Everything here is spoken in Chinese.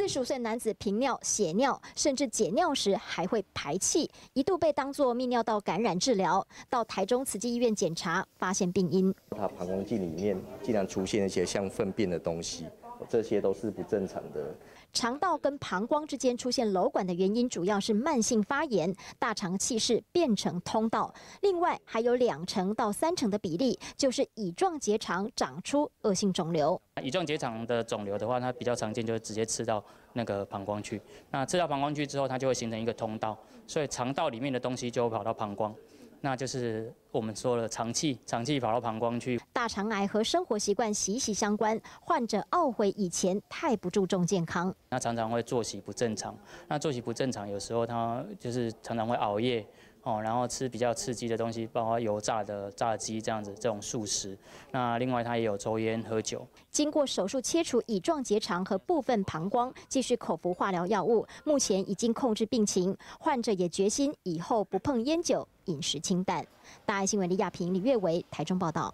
四十五岁男子频尿、血尿，甚至解尿时还会排气，一度被当作泌尿道感染治疗。到台中慈济医院检查，发现病因。他膀胱镜里面竟然出现一些像粪便的东西。这些都是不正常的。肠道跟膀胱之间出现瘘管的原因，主要是慢性发炎，大肠气室变成通道。另外还有两成到三成的比例，就是乙状结肠长出恶性肿瘤。乙状结肠的肿瘤的话，它比较常见，就直接吃到。那个膀胱区，那吃到膀胱区之后，它就会形成一个通道，所以肠道里面的东西就会跑到膀胱，那就是我们说了肠气，肠气跑到膀胱去。大肠癌和生活习惯息息相关，患者懊悔以前太不注重健康，那常常会作息不正常，那作息不正常，有时候他就是常常会熬夜。哦，然后吃比较刺激的东西，包括油炸的炸鸡这样子，这种素食。那另外他也有抽烟喝酒。经过手术切除乙状结肠和部分膀胱，继续口服化疗药物，目前已经控制病情。患者也决心以后不碰烟酒，饮食清淡。大爱新闻李亚平、李月维，台中报道。